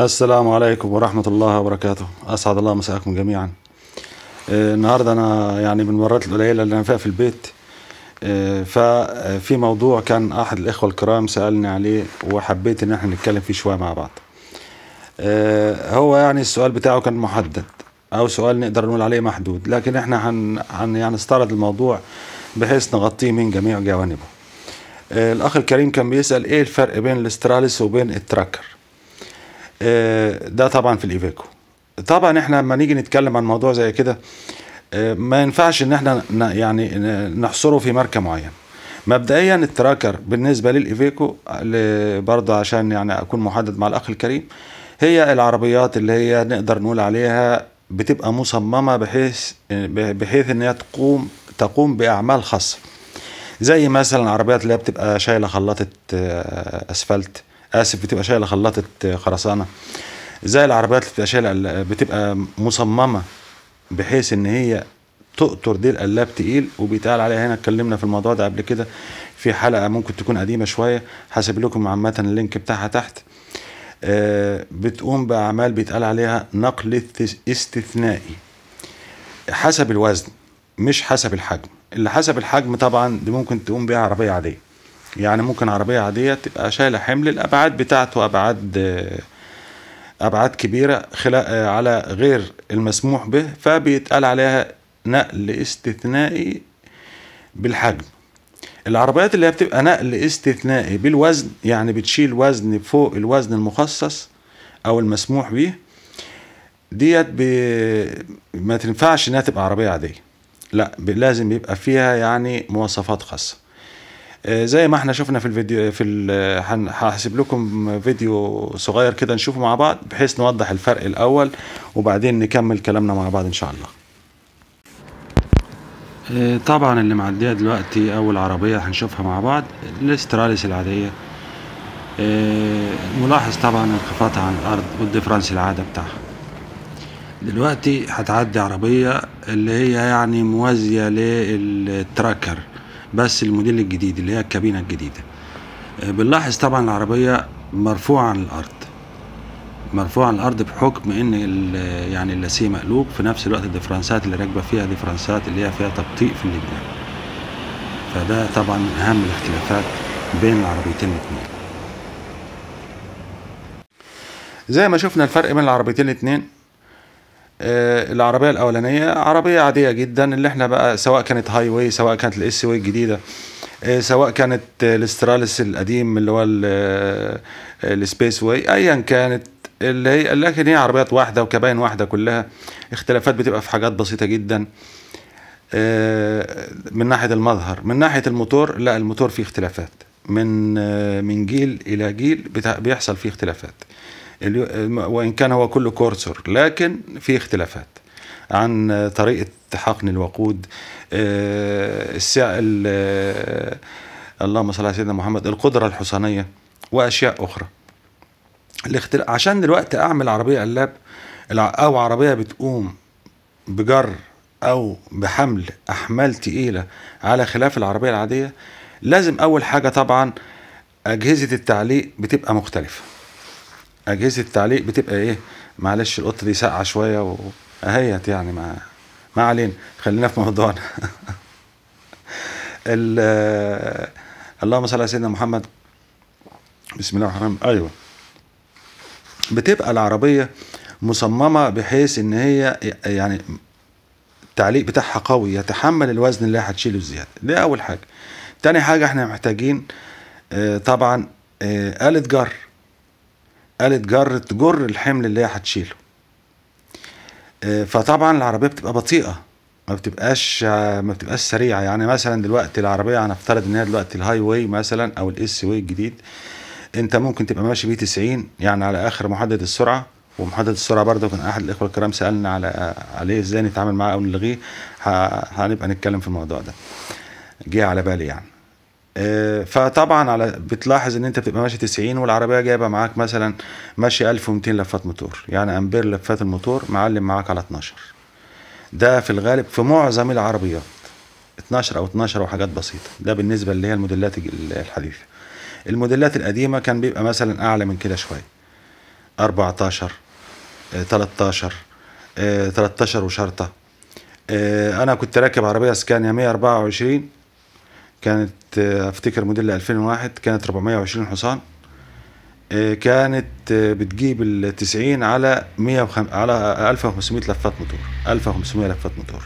السلام عليكم ورحمة الله وبركاته أسعد الله مساءكم جميعا آه النهاردة أنا يعني من المرات القليلة اللي أنا فيها في البيت آه ففي موضوع كان أحد الإخوة الكرام سألني عليه وحبيت إن احنا نتكلم فيه شوية مع بعض آه هو يعني السؤال بتاعه كان محدد أو سؤال نقدر نقول عليه محدود لكن احنا هن, هن يعني استعرض الموضوع بحيث نغطيه من جميع جوانبه آه، الأخ الكريم كان بيسأل إيه الفرق بين الاستراليس وبين التراكر آه، ده طبعا في الايفيكو طبعا احنا لما نيجي نتكلم عن موضوع زي كده آه، ما ينفعش ان احنا يعني نحصره في ماركه معينه مبدئيا التراكر بالنسبه للايفيكو برضه عشان يعني اكون محدد مع الاخ الكريم هي العربيات اللي هي نقدر نقول عليها بتبقى مصممه بحيث آه، بحيث ان هي تقوم تقوم باعمال خاصه زي مثلا العربيات اللي هي بتبقى شايله خلاطه اسفلت اسف بتبقى شايله خلاطه آه، خرسانه زي العربيات اللي بتبقى شايله آه، بتبقى مصممه بحيث ان هي تقطر دي القلاب تقيل وبيتقال عليها هنا اتكلمنا في الموضوع ده قبل كده في حلقه ممكن تكون قديمه شويه هسيب لكم عامه اللينك بتاعها تحت آه، بتقوم باعمال بيتقال عليها نقل استثنائي حسب الوزن مش حسب الحجم اللي حسب الحجم طبعا دي ممكن تقوم بيها عربيه عاديه يعني ممكن عربية عادية تبقى شايلة حمل الأبعاد بتاعته أبعاد أبعاد كبيرة خلال على غير المسموح به فبيتقال عليها نقل استثنائي بالحجم العربيات اللي هي بتبقى نقل استثنائي بالوزن يعني بتشيل وزن فوق الوزن المخصص أو المسموح به ديت ما تنفعش إنها تبقى عربية عادية لا لازم يبقى فيها يعني مواصفات خاصه آه، زي ما احنا شفنا في الفيديو في هسيب لكم فيديو صغير كده نشوفه مع بعض بحيث نوضح الفرق الاول وبعدين نكمل كلامنا مع بعض ان شاء الله آه، طبعا اللي معديه دلوقتي اول عربيه هنشوفها مع بعض الاستراليس العاديه آه، ملاحظ طبعا انخفاضها عن الارض والديفرنس العاده بتاعها دلوقتي هتعدي عربية اللي هي يعني موازية للتراكر بس الموديل الجديد اللي هي الكابينة الجديدة آه، بنلاحظ طبعا العربية مرفوعة عن الأرض مرفوعة عن الأرض بحكم إن يعني اللاسيه مقلوب في نفس الوقت الديفرنسات اللي راكبة فيها ديفرنسات اللي هي فيها تبطيء في اللجنة فده طبعا من أهم الاختلافات بين العربيتين الاثنين زي ما شفنا الفرق بين العربيتين الاثنين آه، العربيه الاولانيه عربيه عاديه جدا اللي احنا بقى سواء كانت هاي واي سواء كانت الاس واي الجديده آه، سواء كانت الاسترالس القديم اللي هو السبيس واي آه، ايا كانت اللي هي لكن هي عربيات واحده وكباين واحده كلها اختلافات بتبقى في حاجات بسيطه جدا من ناحيه المظهر من ناحيه الموتور لا الموتور فيه اختلافات من من جيل الى جيل بيحصل فيه اختلافات وإن كان هو كله كورسور لكن في اختلافات عن طريقة حقن الوقود آه، الساعة آه، اللهم صل على سيدنا محمد القدرة الحصانية وأشياء أخرى الاختلاف عشان دلوقتي أعمل عربية قلاب أو عربية بتقوم بجر أو بحمل أحمال تقيلة على خلاف العربية العادية لازم أول حاجة طبعا أجهزة التعليق بتبقى مختلفة اجهزه التعليق بتبقى ايه معلش القطه دي ساقعه شويه واهيت يعني ما ما علينا خلينا في موضوعنا اللهم صل على سيدنا محمد بسم الله الرحمن الرحيم ايوه بتبقى العربيه مصممه بحيث ان هي يعني التعليق بتاعها قوي يتحمل الوزن اللي هتشيله الزياده دي اول حاجه تاني حاجه احنا محتاجين آه، طبعا آه، آلة جر قالت جر تجر الحمل اللي هي هتشيله آه، فطبعا العربيه بتبقى بطيئه ما بتبقاش ما بتبقاش سريعه يعني مثلا دلوقتي العربيه هنفترض ان هي دلوقتي الهاي واي مثلا او الاس واي الجديد انت ممكن تبقى ماشي بيه 90 يعني على اخر محدد السرعه ومحدد السرعه برضه كان احد الاخوه الكرام سالنا على عليه ازاي نتعامل معاه او نلغيه هنبقى نتكلم في الموضوع ده جه على بالي يعني آه، فطبعا على بتلاحظ ان انت بتبقى ماشي 90 والعربيه جايبه معاك مثلا ماشي 1200 لفات موتور يعني امبير لفات الموتور معلم معاك على 12 ده في الغالب في معظم العربيات 12 او 12 وحاجات بسيطه ده بالنسبه اللي هي الموديلات الحديثه الموديلات القديمه كان بيبقى مثلا اعلى من كده شويه 14 13 13 وشرطه آه، انا كنت راكب عربيه سكانيا 124 كانت آه، افتكر موديل 2001 كانت 420 حصان آه، كانت آه، بتجيب ال 90 على 100 على 1500 لفات موتور 1500 لفات موتور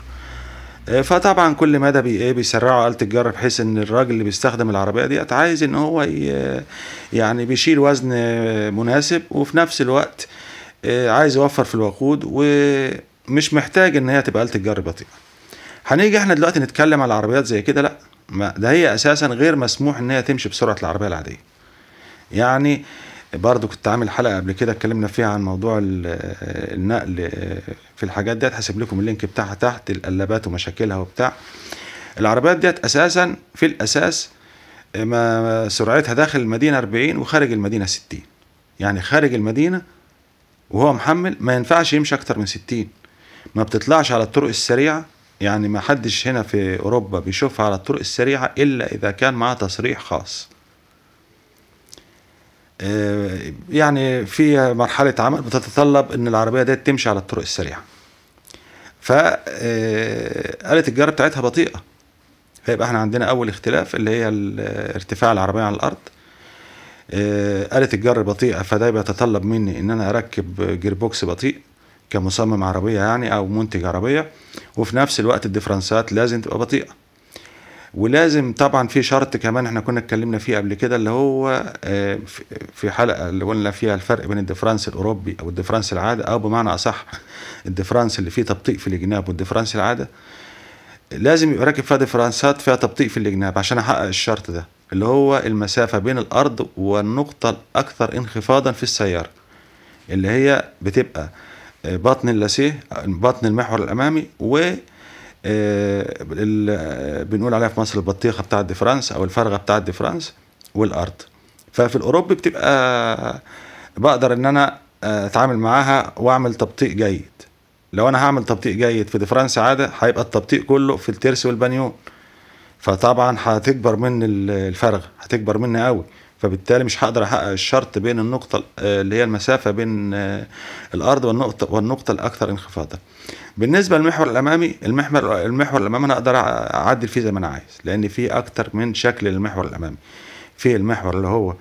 فطبعا كل مدى بي ايه بيسرعوا آلة الجر بحيث ان الراجل اللي بيستخدم العربية ديت عايز ان هو يعني بيشيل وزن مناسب وفي نفس الوقت عايز يوفر في الوقود ومش محتاج ان هي تبقى آلة الجر بطيئة هنيجي احنا دلوقتي نتكلم على عربيات زي كده لأ ما ده هي اساسا غير مسموح ان هي تمشي بسرعه العربيه العاديه يعني برضو كنت عامل حلقه قبل كده اتكلمنا فيها عن موضوع النقل آه، في الحاجات ديت هسيب لكم اللينك بتاعها تحت القلابات ومشاكلها وبتاع العربيات ديت اساسا في الاساس آه، ما سرعتها داخل المدينه 40 وخارج المدينه 60 يعني خارج المدينه وهو محمل ما ينفعش يمشي اكتر من 60 ما بتطلعش على الطرق السريعه يعني ما حدش هنا في أوروبا بيشوفها على الطرق السريعة إلا إذا كان معاه تصريح خاص آه، يعني في مرحلة عمل بتتطلب إن العربية ديت تمشي على الطرق السريعة فآلة آه، الجارة بتاعتها بطيئة فيبقى احنا عندنا أول اختلاف اللي هي آه، ارتفاع العربية عن الأرض قالت الجارة بطيئة فده بيتطلب مني إن أنا أركب جير بوكس بطيء كمصمم عربية يعني أو منتج عربية وفي نفس الوقت الديفرنسات لازم تبقى بطيئة ولازم طبعا في شرط كمان احنا كنا اتكلمنا فيه قبل كده اللي هو آه، في حلقه اللي قلنا فيها الفرق بين الديفرنس الاوروبي او الديفرنس العاده او بمعنى اصح الديفرنس اللي فيه تبطيء في الجناب والديفرنس العاده لازم يبقى راكب فيها ديفرنسات فيها تبطيء في الجناب عشان احقق الشرط ده اللي هو المسافه بين الارض والنقطه الاكثر انخفاضا في السياره اللي هي بتبقى بطن اللاسيه بطن المحور الامامي و آه، آه، بنقول عليها في مصر البطيخه بتاعت دي فرانس او الفرغه بتاعت دي فرانس والارض ففي الاوروبي بتبقى بقدر ان انا آه، اتعامل معاها واعمل تبطيء جيد لو انا هعمل تبطيء جيد في دي فرانس عاده هيبقى التبطيء كله في الترس والبانيون فطبعا هتكبر مني الفرغ هتكبر مني قوي فبالتالي مش هقدر احقق الشرط بين النقطه آه، اللي هي المسافه بين آه، الارض والنقطه والنقطه الاكثر انخفاضا بالنسبه للمحور الامامي المحور المحور الامامي انا اقدر اعدل فيه زي ما انا عايز لان في اكثر من شكل للمحور الامامي في المحور اللي هو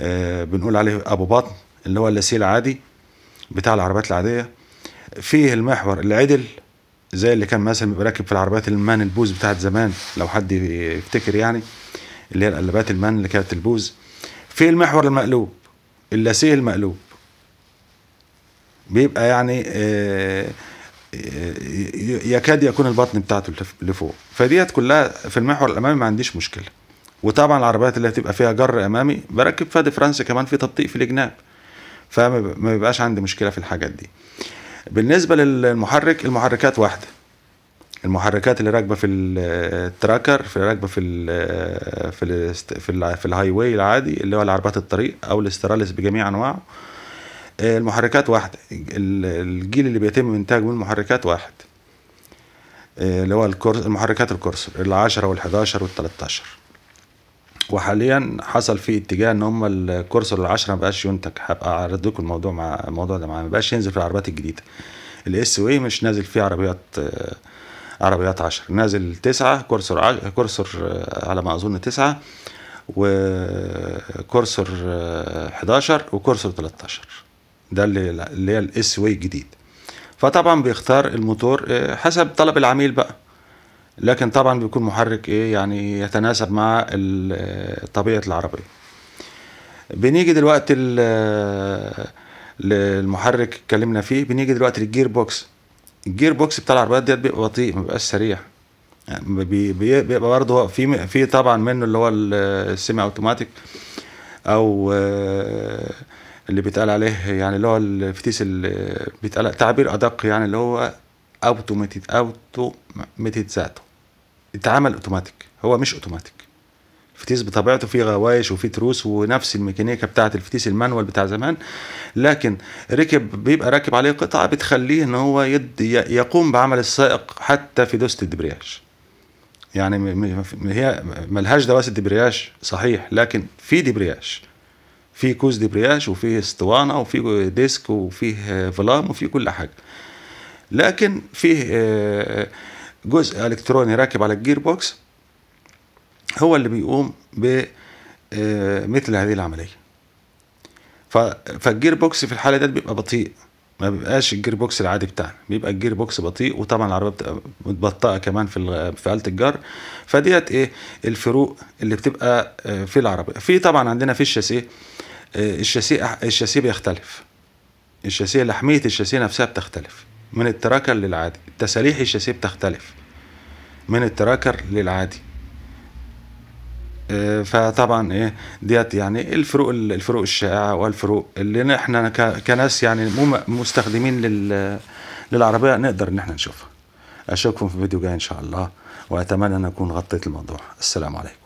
آه، بنقول عليه ابو بطن اللي هو اللاسيه العادي بتاع العربيات العاديه فيه المحور العدل زي اللي كان مثلا بيبقى راكب في العربيات المان البوز بتاعت زمان لو حد يفتكر يعني اللي هي القلبات المان اللي كانت البوز في المحور المقلوب اللاسيه المقلوب بيبقى يعني آه، آه، يكاد يكون البطن بتاعته لفوق فديت كلها في المحور الامامي ما عنديش مشكله وطبعا العربيات اللي هتبقى فيها جر امامي بركب فادي فرنسي كمان في تبطيء في الجناب فما بيبقاش عندي مشكله في الحاجات دي بالنسبه للمحرك المحركات واحده المحركات اللي راكبه في التراكر في راكبه في ال في الـ في, ال في الهاي واي العادي اللي هو العربات الطريق او الاستراليس بجميع انواعه المحركات واحده الجيل اللي بيتم انتاجه من المحركات واحد اللي هو الكورس المحركات الكورسر العشرة والحداشر والتلتاشر وحاليا حصل في اتجاه ان هم الكورسر العشرة مبقاش ينتج هبقى اعرض لكم الموضوع مع الموضوع ده معايا مبقاش ينزل في العربيات الجديده الاس واي مش نازل فيه عربيات آه عربيات 10 نازل 9 كورسر عش... كورسر آه، على ما اظن 9 وكورسر 11 آه، وكورسر 13 ده اللي اللي هي الاس واي الجديد فطبعا بيختار الموتور آه، حسب طلب العميل بقى لكن طبعا بيكون محرك ايه يعني يتناسب مع طبيعه العربيه بنيجي دلوقتي المحرك اتكلمنا فيه بنيجي دلوقتي للجير بوكس الجير بوكس بتاع العربيات ديت بيبقى بطيء ما بيبقاش سريع يعني بيبقى برضه في في طبعا منه اللي هو السيمي اوتوماتيك او آه، اللي بيتقال عليه يعني اللي هو الفتيس اللي بيتقال تعبير ادق يعني اللي هو اوتوميتد اوتوميتد ذاته اتعمل اوتوماتيك هو مش اوتوماتيك الفتيس بطبيعته فيه غوايش وفيه تروس ونفس الميكانيكا بتاعت الفتيس المانوال بتاع زمان لكن ركب بيبقى راكب عليه قطعه بتخليه ان هو يد يقوم بعمل السائق حتى في دوسه الدبرياش يعني هي ملهاش دواسه دبرياش صحيح لكن في دبرياش في كوز دبرياش وفيه اسطوانه وفيه ديسك وفيه فلام وفيه كل حاجه لكن فيه آه، جزء الكتروني راكب على الجير بوكس هو اللي بيقوم بمثل آه، هذه العملية فالجير بوكس في الحالة ديت بيبقى بطيء ما بيبقاش الجير بوكس العادي بتاعنا بيبقى الجير بوكس بطيء وطبعا العربيه بتبقى متبطئه كمان في في آلة الجر فديت ايه الفروق اللي بتبقى آه، في العربيه في طبعا عندنا في الشاسيه آه، الشاسيه الشاسيه بيختلف الشاسيه لحميه الشاسيه نفسها بتختلف من التراكر للعادي تساليح الشاسيه بتختلف من التراكر للعادي آه، فطبعا ايه ديت يعني الفروق الفروق الشائعه والفروق اللي نحن كناس يعني مو مستخدمين لل للعربيه نقدر ان احنا نشوفها اشوفكم في فيديو جاي ان شاء الله واتمنى ان اكون غطيت الموضوع السلام عليكم